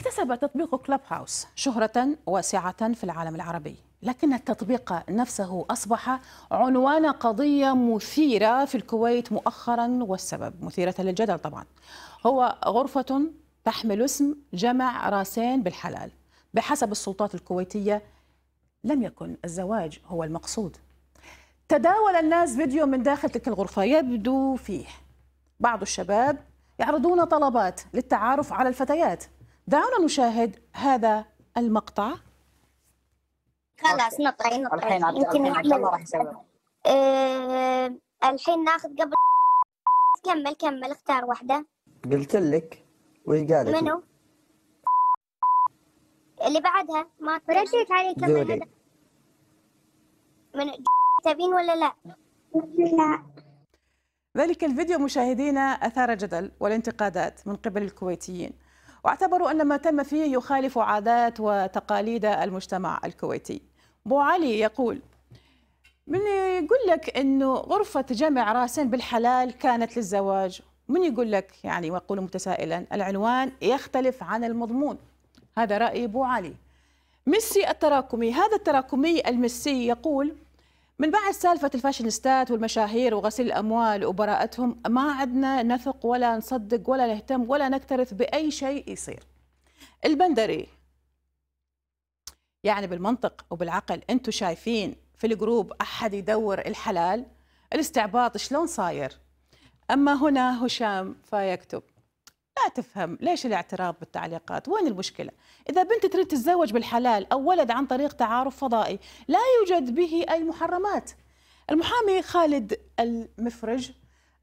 اكتسب تطبيق كلوب هاوس شهرة واسعة في العالم العربي لكن التطبيق نفسه أصبح عنوان قضية مثيرة في الكويت مؤخرا والسبب مثيرة للجدل طبعا هو غرفة تحمل اسم جمع راسين بالحلال بحسب السلطات الكويتية لم يكن الزواج هو المقصود تداول الناس فيديو من داخل تلك الغرفة يبدو فيه بعض الشباب يعرضون طلبات للتعارف على الفتيات دعونا نشاهد هذا المقطع خلاص نطعي نطعي الحين يمكن نعمل راح يسوي آه، الحين ناخذ قبل كمل كمل اختار واحدة قلت لك وش قالت؟ منو؟ اللي بعدها ما رشيت عليه كمل هذا من تبين ولا لا؟ لا ذلك الفيديو مشاهدينا أثار جدل والانتقادات من قبل الكويتيين واعتبروا أن ما تم فيه يخالف عادات وتقاليد المجتمع الكويتي بو علي يقول من يقول لك أنه غرفة جمع راسين بالحلال كانت للزواج من يقول لك يعني ويقول متسائلا العنوان يختلف عن المضمون هذا رأي بو علي ميسي التراكمي هذا التراكمي المسي يقول من بعد سالفة الفاشينيستات والمشاهير وغسيل الأموال وبراءتهم ما عدنا نثق ولا نصدق ولا نهتم ولا نكترث بأي شيء يصير البندري يعني بالمنطق وبالعقل أنتم شايفين في الجروب أحد يدور الحلال الاستعباط شلون صاير أما هنا هشام فيكتب ما تفهم ليش الاعتراض بالتعليقات وين المشكلة إذا بنت تريد تتزوج بالحلال أو ولد عن طريق تعارف فضائي لا يوجد به أي محرمات المحامي خالد المفرج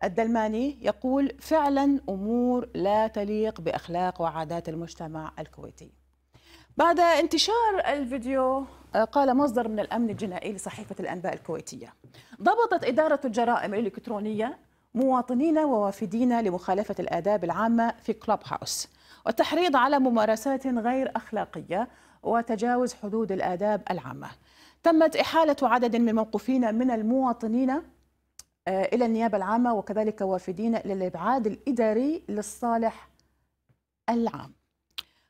الدلماني يقول فعلا أمور لا تليق بأخلاق وعادات المجتمع الكويتي بعد انتشار الفيديو آه، قال مصدر من الأمن الجنائي لصحيفة الأنباء الكويتية ضبطت إدارة الجرائم الإلكترونية مواطنين ووافدين لمخالفة الآداب العامة في كلوب هاوس والتحريض على ممارسات غير أخلاقية وتجاوز حدود الآداب العامة تمت إحالة عدد من الموقوفين من المواطنين آه، إلى النيابة العامة وكذلك وافدين للإبعاد الإداري للصالح العام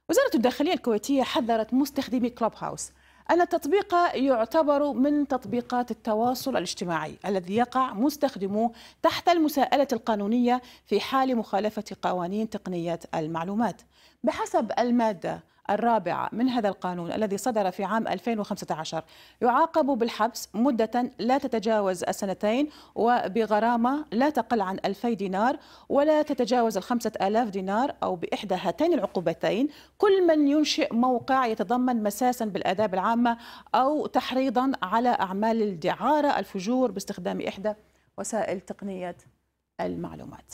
وزارة الداخلية الكويتية حذرت مستخدمي كلوب هاوس أن التطبيق يعتبر من تطبيقات التواصل الاجتماعي الذي يقع مستخدموه تحت المساءلة القانونية في حال مخالفة قوانين تقنية المعلومات بحسب المادة الرابعة من هذا القانون الذي صدر في عام 2015 يعاقب بالحبس مدة لا تتجاوز السنتين وبغرامة لا تقل عن 2000 دينار ولا تتجاوز الخمسة 5000 دينار أو بإحدى هاتين العقوبتين كل من ينشئ موقع يتضمن مساسا بالآداب العامة أو تحريضا على أعمال الدعارة الفجور باستخدام إحدى وسائل تقنية المعلومات